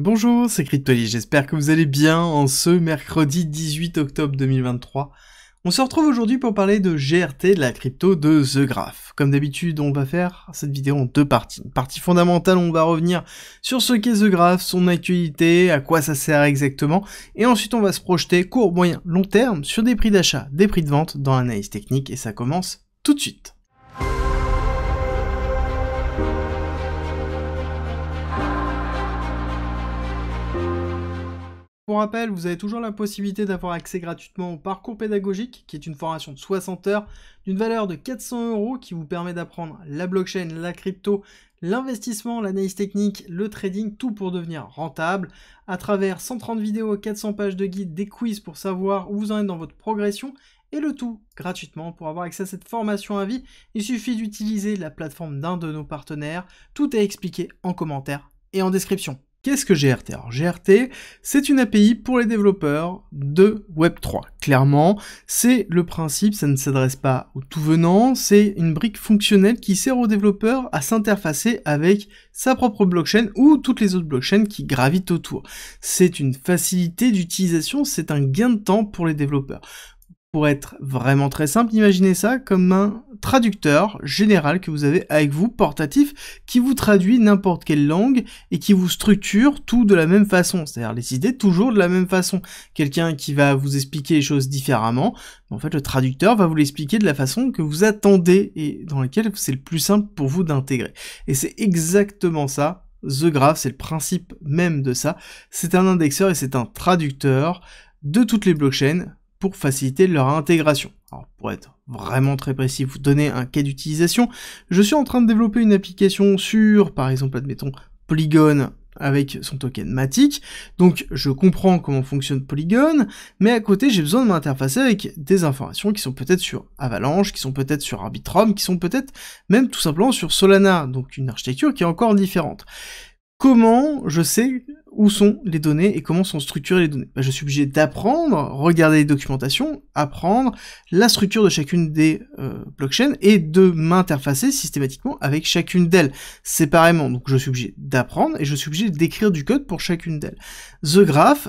Bonjour, c'est Cryptoly, j'espère que vous allez bien en ce mercredi 18 octobre 2023. On se retrouve aujourd'hui pour parler de GRT, de la crypto de The Graph. Comme d'habitude, on va faire cette vidéo en deux parties. Partie fondamentale, on va revenir sur ce qu'est The Graph, son actualité, à quoi ça sert exactement, et ensuite on va se projeter court, moyen, long terme sur des prix d'achat, des prix de vente dans l'analyse technique, et ça commence tout de suite. Pour rappel, vous avez toujours la possibilité d'avoir accès gratuitement au parcours pédagogique, qui est une formation de 60 heures d'une valeur de 400 euros qui vous permet d'apprendre la blockchain, la crypto, l'investissement, l'analyse technique, le trading, tout pour devenir rentable, à travers 130 vidéos, 400 pages de guides, des quiz pour savoir où vous en êtes dans votre progression, et le tout gratuitement. Pour avoir accès à cette formation à vie, il suffit d'utiliser la plateforme d'un de nos partenaires. Tout est expliqué en commentaire et en description. Qu'est-ce que GRT Alors GRT, c'est une API pour les développeurs de Web3. Clairement, c'est le principe, ça ne s'adresse pas au tout venant, c'est une brique fonctionnelle qui sert aux développeurs à s'interfacer avec sa propre blockchain ou toutes les autres blockchains qui gravitent autour. C'est une facilité d'utilisation, c'est un gain de temps pour les développeurs pour être vraiment très simple, imaginez ça comme un traducteur général que vous avez avec vous, portatif, qui vous traduit n'importe quelle langue et qui vous structure tout de la même façon, c'est-à-dire les idées toujours de la même façon. Quelqu'un qui va vous expliquer les choses différemment, en fait le traducteur va vous l'expliquer de la façon que vous attendez et dans laquelle c'est le plus simple pour vous d'intégrer. Et c'est exactement ça The Graph, c'est le principe même de ça. C'est un indexeur et c'est un traducteur de toutes les blockchains pour faciliter leur intégration. Alors, pour être vraiment très précis, vous donner un cas d'utilisation, je suis en train de développer une application sur, par exemple, admettons, Polygon avec son token Matic. Donc je comprends comment fonctionne Polygon, mais à côté j'ai besoin de m'interfacer avec des informations qui sont peut-être sur Avalanche, qui sont peut-être sur Arbitrum, qui sont peut-être même tout simplement sur Solana, donc une architecture qui est encore différente. Comment je sais où sont les données et comment sont structurées les données. Bah, je suis obligé d'apprendre, regarder les documentations, apprendre la structure de chacune des euh, blockchains et de m'interfacer systématiquement avec chacune d'elles séparément. Donc je suis obligé d'apprendre et je suis obligé d'écrire du code pour chacune d'elles. The Graph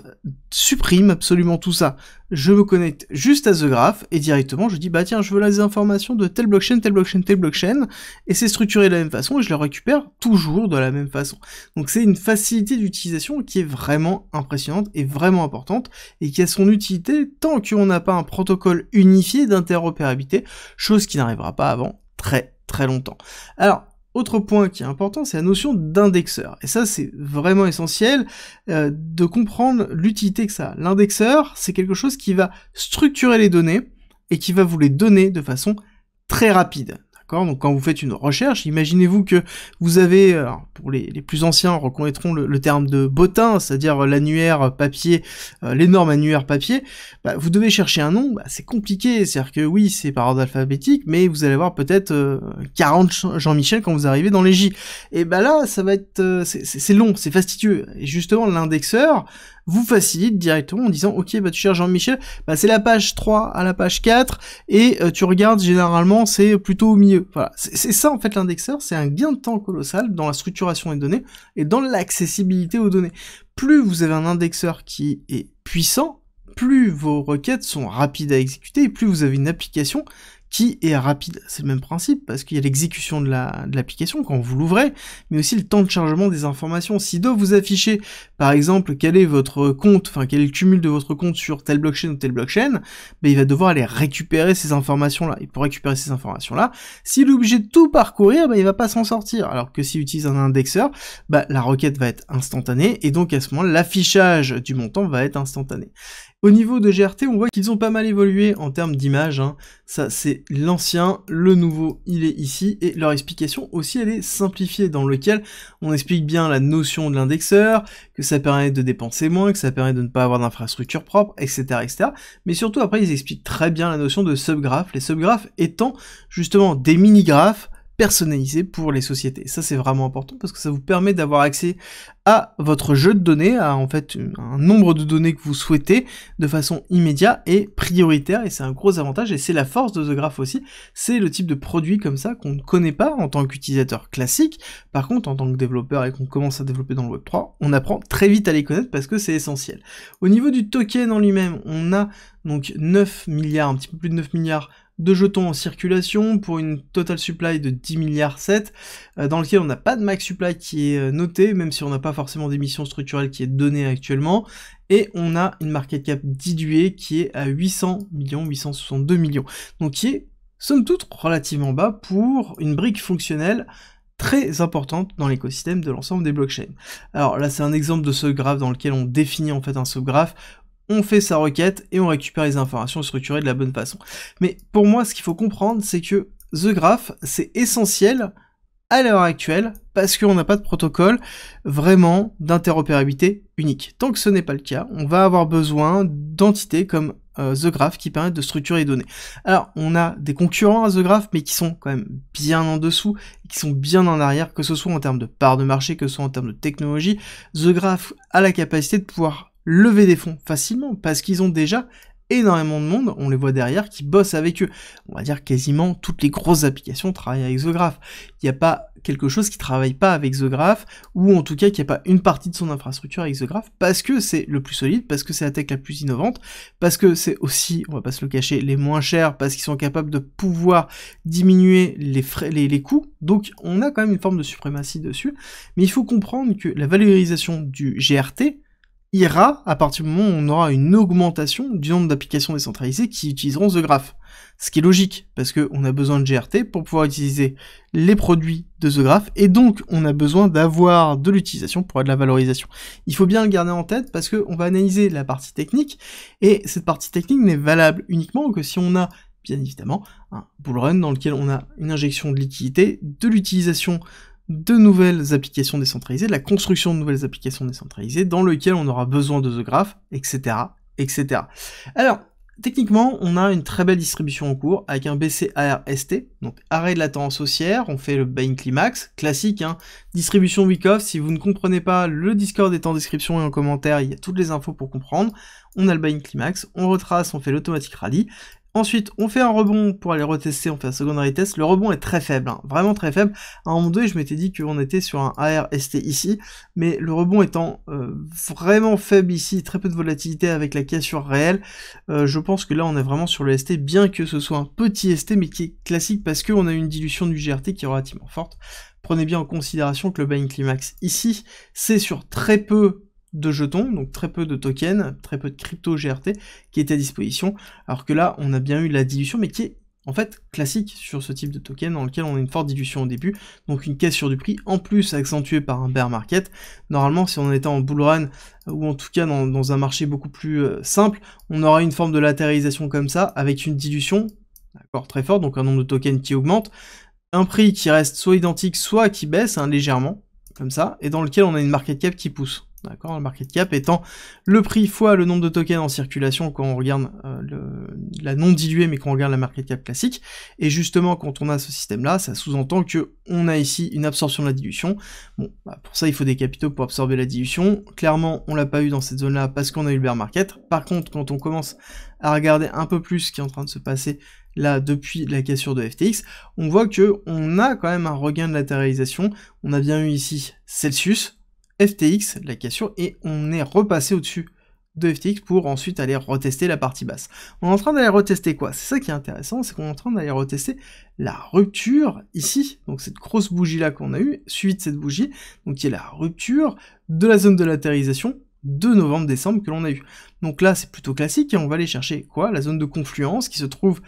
supprime absolument tout ça je me connecte juste à The Graph et directement je dis bah tiens je veux les informations de telle blockchain, telle blockchain, telle blockchain et c'est structuré de la même façon et je les récupère toujours de la même façon. Donc c'est une facilité d'utilisation qui est vraiment impressionnante et vraiment importante et qui a son utilité tant qu'on n'a pas un protocole unifié d'interopérabilité, chose qui n'arrivera pas avant très très longtemps. Alors autre point qui est important, c'est la notion d'indexeur. Et ça, c'est vraiment essentiel euh, de comprendre l'utilité que ça a. L'indexeur, c'est quelque chose qui va structurer les données et qui va vous les donner de façon très rapide. Donc quand vous faites une recherche, imaginez-vous que vous avez, pour les, plus anciens reconnaîtront le, terme de bottin, c'est-à-dire euh, l'annuaire papier, euh, l'énorme annuaire papier, bah, vous devez chercher un nom, bah, c'est compliqué, c'est-à-dire que oui, c'est par ordre alphabétique, mais vous allez avoir peut-être 40 euh, Jean-Michel quand vous arrivez dans les J. Et bah là, ça va être, c'est long, c'est fastidieux. Et justement, l'indexeur, vous facilite directement en disant ok bah tu cherches Jean-Michel, bah c'est la page 3 à la page 4 et euh, tu regardes généralement c'est plutôt au milieu. Voilà, c'est ça en fait l'indexeur, c'est un gain de temps colossal dans la structuration des données et dans l'accessibilité aux données. Plus vous avez un indexeur qui est puissant, plus vos requêtes sont rapides à exécuter et plus vous avez une application qui est rapide. C'est le même principe parce qu'il y a l'exécution de l'application la, de quand vous l'ouvrez, mais aussi le temps de chargement des informations. Si doit vous afficher, par exemple, quel est votre compte, enfin quel est le cumul de votre compte sur telle blockchain ou telle blockchain, mais ben, il va devoir aller récupérer ces informations-là. Et pour récupérer ces informations-là, s'il est obligé de tout parcourir, ben, il va pas s'en sortir. Alors que s'il utilise un indexeur, ben, la requête va être instantanée et donc à ce moment l'affichage du montant va être instantané. Au niveau de GRT, on voit qu'ils ont pas mal évolué en termes d'image. Hein. Ça, c'est l'ancien, le nouveau, il est ici, et leur explication aussi, elle est simplifiée, dans lequel on explique bien la notion de l'indexeur, que ça permet de dépenser moins, que ça permet de ne pas avoir d'infrastructure propre, etc., etc. Mais surtout, après, ils expliquent très bien la notion de subgraphes, les subgraphes étant justement des mini-graphes personnalisé pour les sociétés. Ça c'est vraiment important parce que ça vous permet d'avoir accès à votre jeu de données, à en fait un nombre de données que vous souhaitez de façon immédiate et prioritaire et c'est un gros avantage et c'est la force de The Graph aussi. C'est le type de produit comme ça qu'on ne connaît pas en tant qu'utilisateur classique. Par contre, en tant que développeur et qu'on commence à développer dans le Web3, on apprend très vite à les connaître parce que c'est essentiel. Au niveau du token en lui-même, on a donc 9 milliards, un petit peu plus de 9 milliards de jetons en circulation pour une total supply de 10 milliards 7, euh, dans lequel on n'a pas de max supply qui est euh, noté, même si on n'a pas forcément d'émission structurelle qui est donnée actuellement, et on a une market cap diluée qui est à 800 millions, 862 millions, donc qui est somme toute relativement bas pour une brique fonctionnelle très importante dans l'écosystème de l'ensemble des blockchains. Alors là, c'est un exemple de ce graphe dans lequel on définit en fait un sous-graphe on fait sa requête et on récupère les informations structurées de la bonne façon. Mais pour moi, ce qu'il faut comprendre, c'est que The Graph, c'est essentiel à l'heure actuelle parce qu'on n'a pas de protocole vraiment d'interopérabilité unique. Tant que ce n'est pas le cas, on va avoir besoin d'entités comme euh, The Graph qui permettent de structurer les données. Alors, on a des concurrents à The Graph, mais qui sont quand même bien en dessous, qui sont bien en arrière, que ce soit en termes de part de marché, que ce soit en termes de technologie. The Graph a la capacité de pouvoir lever des fonds facilement parce qu'ils ont déjà énormément de monde, on les voit derrière, qui bossent avec eux. On va dire quasiment toutes les grosses applications travaillent avec The Graph. Il n'y a pas quelque chose qui ne travaille pas avec The Graph, ou en tout cas qui n'y a pas une partie de son infrastructure avec The Graph, parce que c'est le plus solide, parce que c'est la tech la plus innovante, parce que c'est aussi, on va pas se le cacher, les moins chers, parce qu'ils sont capables de pouvoir diminuer les, les coûts. Donc on a quand même une forme de suprématie dessus, mais il faut comprendre que la valorisation du GRT, ira à partir du moment où on aura une augmentation du nombre d'applications décentralisées qui utiliseront The Graph. Ce qui est logique, parce qu'on a besoin de GRT pour pouvoir utiliser les produits de The Graph, et donc on a besoin d'avoir de l'utilisation pour avoir de la valorisation. Il faut bien le garder en tête, parce qu'on va analyser la partie technique, et cette partie technique n'est valable uniquement que si on a bien évidemment, un bull run dans lequel on a une injection de liquidité, de l'utilisation de nouvelles applications décentralisées, de la construction de nouvelles applications décentralisées, dans lequel on aura besoin de The Graph, etc., etc. Alors, techniquement, on a une très belle distribution en cours avec un BCARST, donc arrêt de la tendance haussière, on fait le Bain climax, classique, hein, distribution week-off, si vous ne comprenez pas, le Discord est en description et en commentaire, il y a toutes les infos pour comprendre, on a le Bain climax, on retrace, on fait l'automatique rally. Ensuite, on fait un rebond pour aller retester, on fait un secondary test. Le rebond est très faible, hein, vraiment très faible. À un moment je m'étais dit qu'on était sur un ARST ici, mais le rebond étant euh, vraiment faible ici, très peu de volatilité avec la cassure réelle, euh, je pense que là, on est vraiment sur le ST, bien que ce soit un petit ST, mais qui est classique parce qu'on a une dilution du GRT qui est relativement forte. Prenez bien en considération que le Bain climax ici, c'est sur très peu de jetons, donc très peu de tokens, très peu de crypto GRT qui était à disposition, alors que là on a bien eu la dilution mais qui est en fait classique sur ce type de token dans lequel on a une forte dilution au début, donc une caisse sur du prix, en plus accentuée par un bear market. Normalement si on était en bull run euh, ou en tout cas dans, un marché beaucoup plus euh, simple, on aura une forme de latéralisation comme ça avec une dilution d'accord très forte, donc un nombre de tokens qui augmente, un prix qui reste soit identique soit qui baisse hein, légèrement comme ça, et dans lequel on a une market cap qui pousse. D'accord, le market cap étant le prix fois le nombre de tokens en circulation quand on regarde euh, la non diluée mais quand on regarde la market cap classique. Et justement, quand on a ce système-là, ça sous-entend que on a ici une absorption de la dilution. Bon, bah, pour ça, il faut des capitaux pour absorber la dilution. Clairement, on l'a pas eu dans cette zone-là parce qu'on a eu le bear market. Par contre, quand on commence à regarder un peu plus ce qui est en train de se passer là depuis la cassure de FTX, on voit que on a quand même un regain de latéralisation. On a bien eu ici Celsius FTX, la question, et on est repassé au-dessus de FTX pour ensuite aller retester la partie basse. On est en train d'aller retester quoi C'est ça qui est intéressant, c'est qu'on est en train d'aller retester la rupture ici, donc cette grosse bougie là qu'on a eue, suite de cette bougie, donc qui est la rupture de la zone de latérisation de novembre-décembre que l'on a eue. Donc là c'est plutôt classique et on va aller chercher quoi La zone de confluence qui se trouve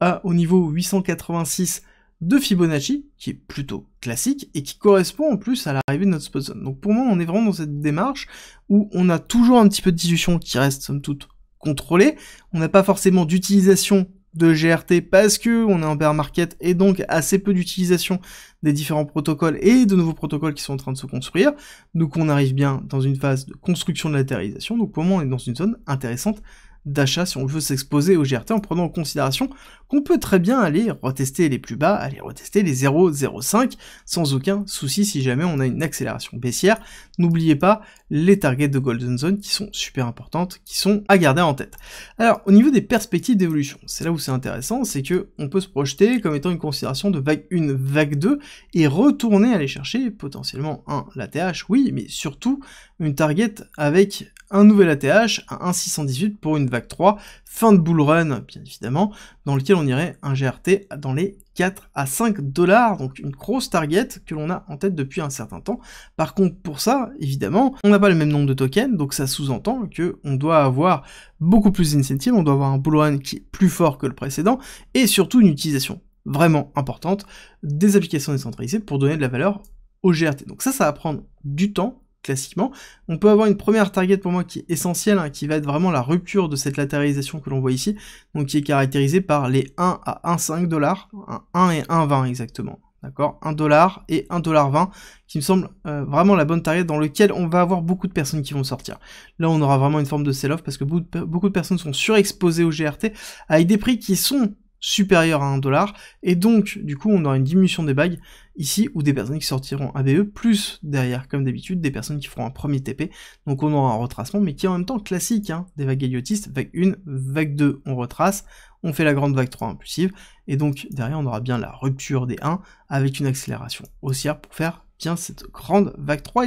à, au niveau 886 de Fibonacci, qui est plutôt classique et qui correspond en plus à l'arrivée de notre spot zone. Donc pour moi, on est vraiment dans cette démarche où on a toujours un petit peu de dilution qui reste somme toute contrôlée. On n'a pas forcément d'utilisation de GRT parce que on est en bear market et donc assez peu d'utilisation des différents protocoles et de nouveaux protocoles qui sont en train de se construire. Donc on arrive bien dans une phase de construction de l'atterrissage. Donc pour moi, on est dans une zone intéressante d'achat si on veut s'exposer au GRT en prenant en considération qu'on peut très bien aller retester les plus bas, aller retester les 0,05 sans aucun souci si jamais on a une accélération baissière, N'oubliez pas les targets de Golden Zone qui sont super importantes, qui sont à garder en tête. Alors, au niveau des perspectives d'évolution, c'est là où c'est intéressant, c'est que on peut se projeter comme étant une considération de vague 1, vague 2, et retourner aller chercher potentiellement un l'ATH, oui, mais surtout une target avec un nouvel ATH à 1,618 pour une vague 3, fin de bull run, bien évidemment, dans lequel on irait un GRT dans les 4 à 5 dollars, donc une grosse target que l'on a en tête depuis un certain temps. Par contre, pour ça, évidemment, on n'a pas le même nombre de tokens, donc ça sous-entend que on doit avoir beaucoup plus d'initiatives, on doit avoir un bull qui est plus fort que le précédent, et surtout une utilisation vraiment importante des applications décentralisées pour donner de la valeur au GRT. Donc ça, ça va prendre du temps classiquement. On peut avoir une première target pour moi qui est essentielle, hein, qui va être vraiment la rupture de cette latéralisation que l'on voit ici, donc qui est caractérisée par les 1 à 1,5 dollars, 1 et 1,20 exactement. D'accord 1 dollar et 1,20$, dollar qui me semble euh, vraiment la bonne target dans lequel on va avoir beaucoup de personnes qui vont sortir. Là, on aura vraiment une forme de sell-off parce que beaucoup de personnes sont surexposées au GRT avec des prix qui sont supérieur à 1 dollar, et donc du coup on aura une diminution des bagues ici, ou des personnes qui sortiront ABE, plus derrière comme d'habitude des personnes qui feront un premier TP, donc on aura un retracement, mais qui est en même temps classique, hein. des vagues aillotistes, vague 1, vague 2 on retrace, on fait la grande vague 3 impulsive, et donc derrière on aura bien la rupture des 1 avec une accélération haussière pour faire bien cette grande vague 3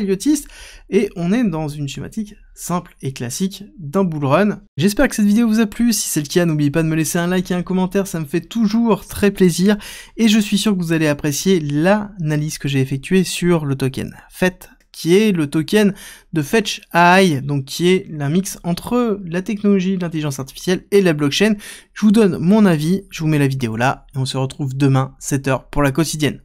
et on est dans une schématique simple et classique d'un bull run. J'espère que cette vidéo vous a plu, si c'est le cas n'oubliez pas de me laisser un like et un commentaire, ça me fait toujours très plaisir et je suis sûr que vous allez apprécier l'analyse que j'ai effectuée sur le token FET qui est le token de Fetch AI, donc qui est un mix entre la technologie, l'intelligence artificielle et la blockchain. Je vous donne mon avis, je vous mets la vidéo là, et on se retrouve demain 7h pour la quotidienne.